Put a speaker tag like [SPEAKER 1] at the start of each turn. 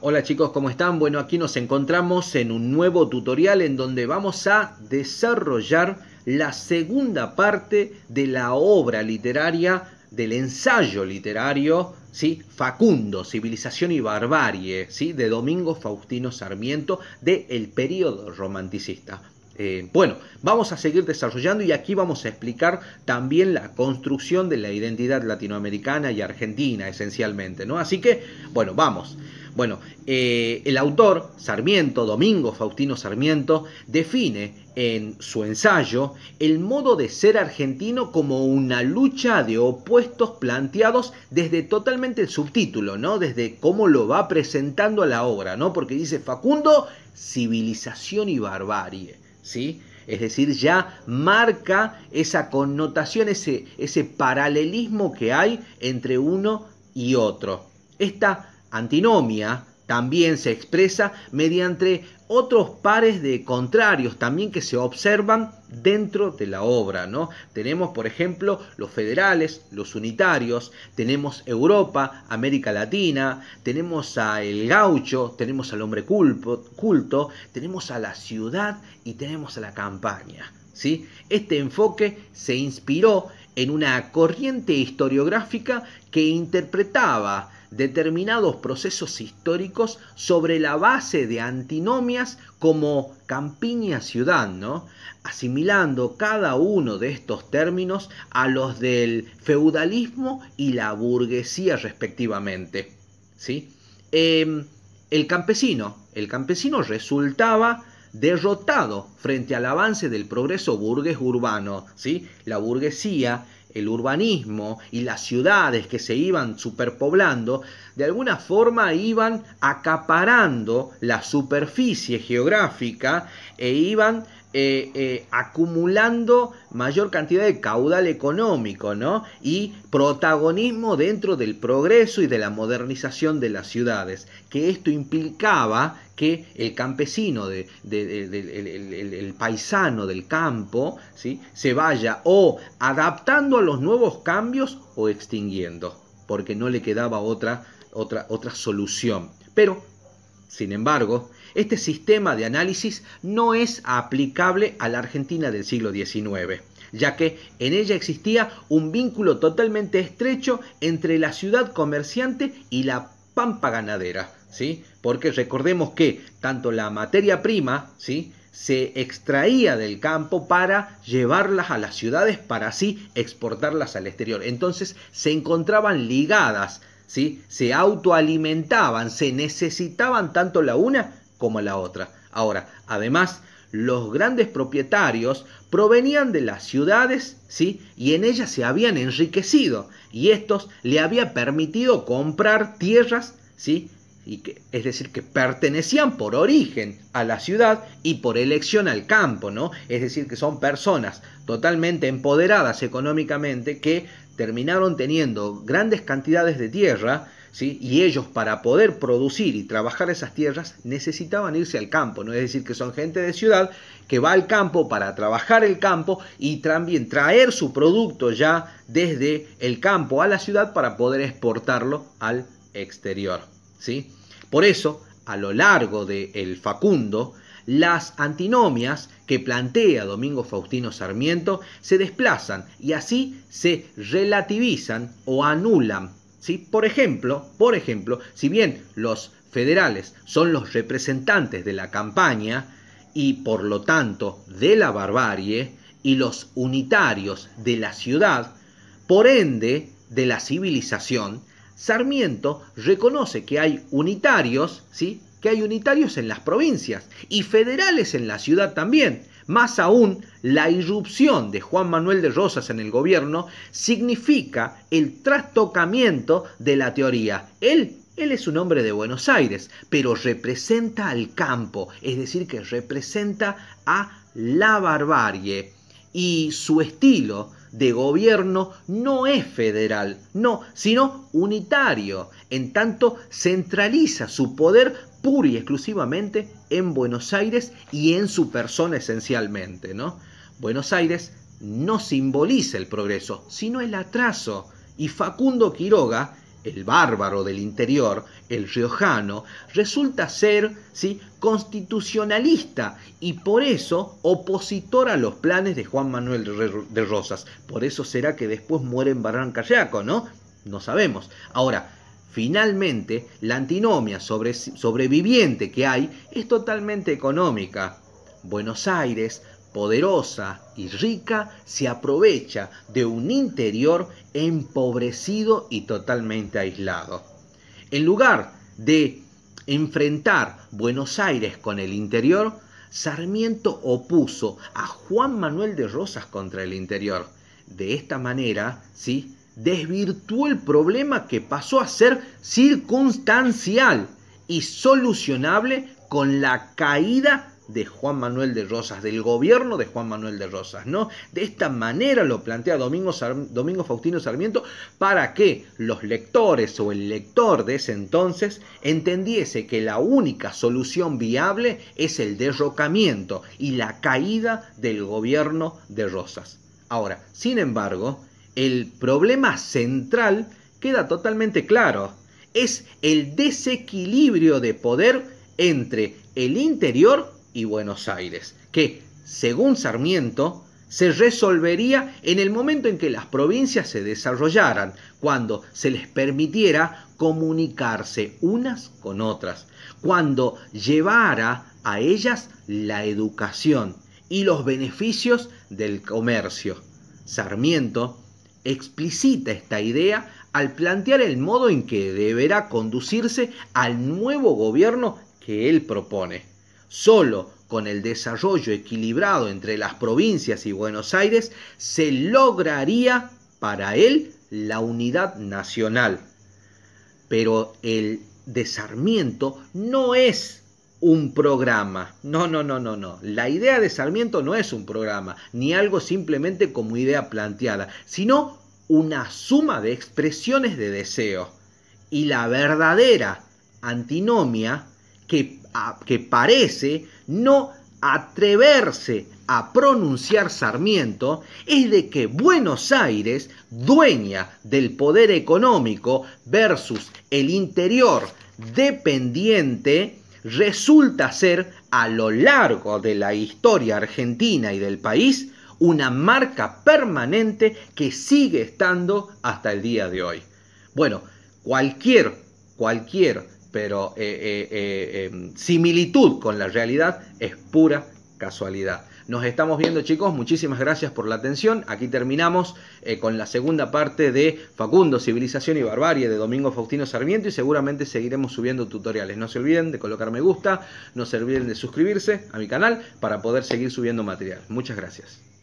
[SPEAKER 1] Hola chicos, ¿cómo están? Bueno, aquí nos encontramos en un nuevo tutorial en donde vamos a desarrollar la segunda parte de la obra literaria, del ensayo literario, ¿sí? Facundo, Civilización y Barbarie, ¿sí? De Domingo Faustino Sarmiento, del El periodo romanticista. Eh, bueno, vamos a seguir desarrollando y aquí vamos a explicar también la construcción de la identidad latinoamericana y argentina esencialmente, ¿no? Así que, bueno, vamos. Bueno, eh, el autor, Sarmiento, Domingo Faustino Sarmiento, define en su ensayo el modo de ser argentino como una lucha de opuestos planteados desde totalmente el subtítulo, ¿no? Desde cómo lo va presentando a la obra, ¿no? Porque dice Facundo, civilización y barbarie. ¿sí? Es decir, ya marca esa connotación, ese, ese paralelismo que hay entre uno y otro. Esta antinomia también se expresa mediante otros pares de contrarios también que se observan dentro de la obra, ¿no? Tenemos, por ejemplo, los federales, los unitarios, tenemos Europa, América Latina, tenemos a el gaucho, tenemos al hombre culto, tenemos a la ciudad y tenemos a la campaña, ¿sí? Este enfoque se inspiró en una corriente historiográfica que interpretaba determinados procesos históricos sobre la base de antinomias como campiña-ciudad, ¿no? asimilando cada uno de estos términos a los del feudalismo y la burguesía respectivamente. ¿sí? Em, el campesino, el campesino resultaba derrotado frente al avance del progreso burgués urbano, ¿sí? La burguesía el urbanismo y las ciudades que se iban superpoblando, de alguna forma iban acaparando la superficie geográfica e iban eh, eh, acumulando mayor cantidad de caudal económico, ¿no? Y protagonismo dentro del progreso y de la modernización de las ciudades, que esto implicaba que el campesino, el, paisano del campo, ¿sí? se vaya o adaptando a los nuevos cambios o extinguiendo, porque no le quedaba otra, otra, otra solución. Pero, sin embargo, este sistema de análisis no es aplicable a la Argentina del siglo XIX, ya que en ella existía un vínculo totalmente estrecho entre la ciudad comerciante y la pampa ganadera, ¿sí? Porque recordemos que tanto la materia prima, ¿sí? se extraía del campo para llevarlas a las ciudades para así exportarlas al exterior. Entonces se encontraban ligadas, ¿sí? se autoalimentaban, se necesitaban tanto la una como la otra. Ahora, además, los grandes propietarios provenían de las ciudades, ¿sí? Y en ellas se habían enriquecido y estos le había permitido comprar tierras, ¿sí? Y que, es decir, que pertenecían por origen a la ciudad y por elección al campo, ¿no? Es decir, que son personas totalmente empoderadas económicamente que terminaron teniendo grandes cantidades de tierra y ellos para poder producir y trabajar esas tierras necesitaban irse al campo, no es decir que son gente de ciudad que va al campo para trabajar el campo y también traer su producto ya desde el campo a la ciudad para poder exportarlo al exterior, ¿sí? Por eso, a lo largo del Facundo, las antinomias que plantea Domingo Faustino Sarmiento se desplazan y así se relativizan o anulan por ejemplo, por ejemplo, si bien los federales son los representantes de la campaña y por lo tanto de la barbarie y los unitarios de la ciudad, por ende de la civilización, Sarmiento reconoce que hay unitarios, ¿sí? que hay unitarios en las provincias y federales en la ciudad también, más aún, la irrupción de Juan Manuel de Rosas en el gobierno significa el trastocamiento de la teoría. Él él es un hombre de Buenos Aires, pero representa al campo, es decir, que representa a la barbarie y su estilo de gobierno no es federal, no, sino unitario, en tanto centraliza su poder pura y exclusivamente en Buenos Aires y en su persona esencialmente, ¿no? Buenos Aires no simboliza el progreso, sino el atraso, y Facundo Quiroga el bárbaro del interior, el riojano, resulta ser ¿sí? constitucionalista y por eso opositor a los planes de Juan Manuel de Rosas. Por eso será que después muere en Barrancayaco, ¿no? No sabemos. Ahora, finalmente, la antinomia sobreviviente que hay es totalmente económica. Buenos Aires, poderosa y rica se aprovecha de un interior empobrecido y totalmente aislado. En lugar de enfrentar Buenos Aires con el interior, Sarmiento opuso a Juan Manuel de Rosas contra el interior. De esta manera, ¿sí? desvirtuó el problema que pasó a ser circunstancial y solucionable con la caída de Juan Manuel de Rosas, del gobierno de Juan Manuel de Rosas, ¿no? De esta manera lo plantea Domingo, Domingo Faustino Sarmiento para que los lectores o el lector de ese entonces entendiese que la única solución viable es el derrocamiento y la caída del gobierno de Rosas. Ahora, sin embargo, el problema central queda totalmente claro. Es el desequilibrio de poder entre el interior y Buenos Aires, que, según Sarmiento, se resolvería en el momento en que las provincias se desarrollaran, cuando se les permitiera comunicarse unas con otras, cuando llevara a ellas la educación y los beneficios del comercio. Sarmiento explicita esta idea al plantear el modo en que deberá conducirse al nuevo gobierno que él propone. Solo con el desarrollo equilibrado entre las provincias y Buenos Aires se lograría para él la unidad nacional. Pero el desarmiento no es un programa. No, no, no, no, no. La idea de desarmiento no es un programa, ni algo simplemente como idea planteada, sino una suma de expresiones de deseo. Y la verdadera antinomia que que parece no atreverse a pronunciar Sarmiento es de que Buenos Aires, dueña del poder económico versus el interior dependiente, resulta ser a lo largo de la historia argentina y del país una marca permanente que sigue estando hasta el día de hoy. Bueno, cualquier, cualquier pero eh, eh, eh, em, similitud con la realidad es pura casualidad. Nos estamos viendo chicos, muchísimas gracias por la atención. Aquí terminamos con la segunda parte de Facundo, Civilización y Barbarie de Domingo Faustino Sarmiento y seguramente seguiremos subiendo tutoriales. No se olviden de colocar me gusta, no se olviden de suscribirse a mi canal para poder seguir subiendo material. Muchas gracias.